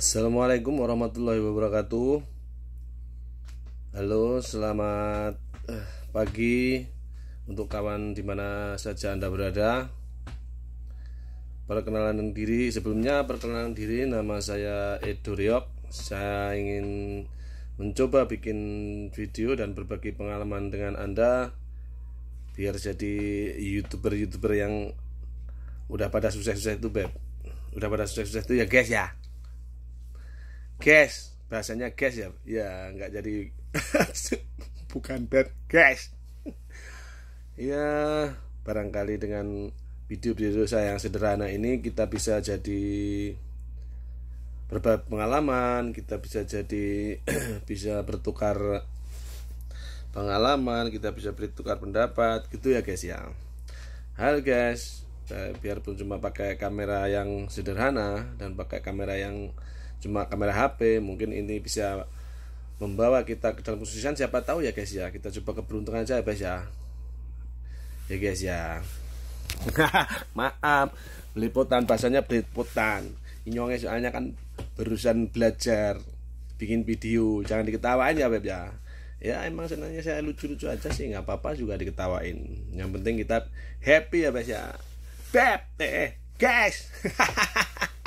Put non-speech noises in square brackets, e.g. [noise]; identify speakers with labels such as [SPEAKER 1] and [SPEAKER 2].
[SPEAKER 1] Assalamualaikum warahmatullahi wabarakatuh. Halo, selamat eh, pagi untuk kawan dimana saja Anda berada. Perkenalan diri, sebelumnya perkenalan diri nama saya Edo Riok. Saya ingin mencoba bikin video dan berbagi pengalaman dengan Anda biar jadi YouTuber-YouTuber yang udah pada sukses-sukses itu, Beb. Udah pada sukses-sukses itu ya, guys ya gas bahasanya gas ya ya nggak jadi [laughs] bukan bad gas ya barangkali dengan video-video saya yang sederhana ini kita bisa jadi berbagi pengalaman kita bisa jadi [clears throat] bisa bertukar pengalaman kita bisa bertukar pendapat gitu ya guys ya halo guys biarpun cuma pakai kamera yang sederhana dan pakai kamera yang cuma kamera HP mungkin ini bisa membawa kita ke dalam kesusahan siapa tahu ya guys ya kita coba keberuntungan aja ya guys ya ya guys ya [laughs] maaf beliputan bahasanya beliputan inyongnya soalnya kan berusan belajar bikin video jangan diketawain ya beb ya ya emang senangnya saya lucu-lucu aja sih nggak apa-apa juga diketawain yang penting kita happy ya beb ya beb eh, eh guys [laughs]